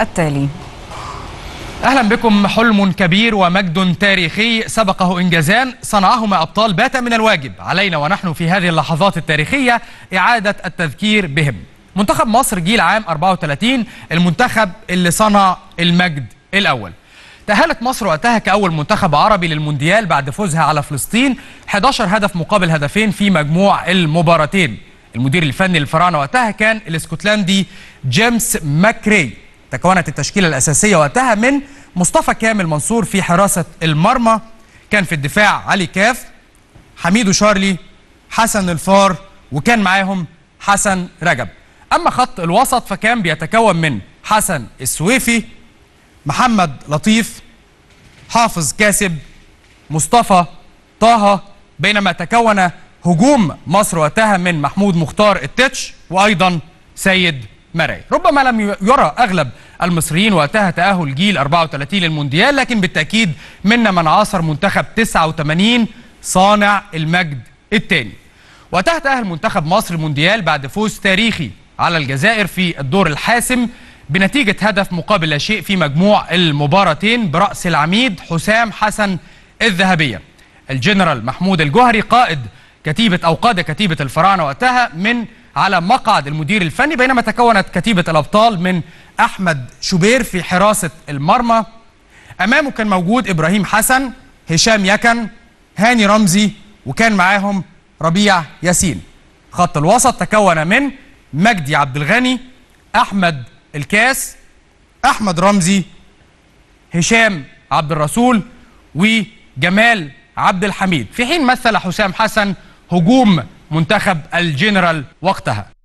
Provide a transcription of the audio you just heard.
التالي اهلا بكم حلم كبير ومجد تاريخي سبقه انجازان صنعهما ابطال بات من الواجب علينا ونحن في هذه اللحظات التاريخيه اعاده التذكير بهم منتخب مصر جيل عام 34 المنتخب اللي صنع المجد الاول تأهلت مصر وقتها كأول منتخب عربي للمونديال بعد فوزها على فلسطين 11 هدف مقابل هدفين في مجموع المباراتين المدير الفني للفراعنة وقتها كان الاسكتلندي جيمس ماكري تكونت التشكيلة الأساسية وقتها من مصطفى كامل منصور في حراسة المرمى كان في الدفاع علي كاف حميدو شارلي حسن الفار وكان معاهم حسن رجب أما خط الوسط فكان بيتكون من حسن السويفي محمد لطيف حافظ كاسب مصطفى طه بينما تكون هجوم مصر وقتها من محمود مختار التتش وأيضا سيد مرعي ربما لم يرى أغلب المصريين وقتها تأهل جيل 34 للمونديال لكن بالتأكيد منا من عاصر منتخب 89 صانع المجد الثاني وقتها تأهل منتخب مصر المونديال بعد فوز تاريخي على الجزائر في الدور الحاسم بنتيجة هدف مقابل لا شيء في مجموع المباراتين برأس العميد حسام حسن الذهبية الجنرال محمود الجوهري قائد كتيبة أو قاد كتيبة الفراعنة وقتها من على مقعد المدير الفني بينما تكونت كتيبة الأبطال من احمد شوبير في حراسه المرمى امامه كان موجود ابراهيم حسن هشام يكن هاني رمزي وكان معاهم ربيع ياسين خط الوسط تكون من مجدي عبد الغني احمد الكاس احمد رمزي هشام عبد الرسول وجمال عبد الحميد في حين مثل حسام حسن هجوم منتخب الجنرال وقتها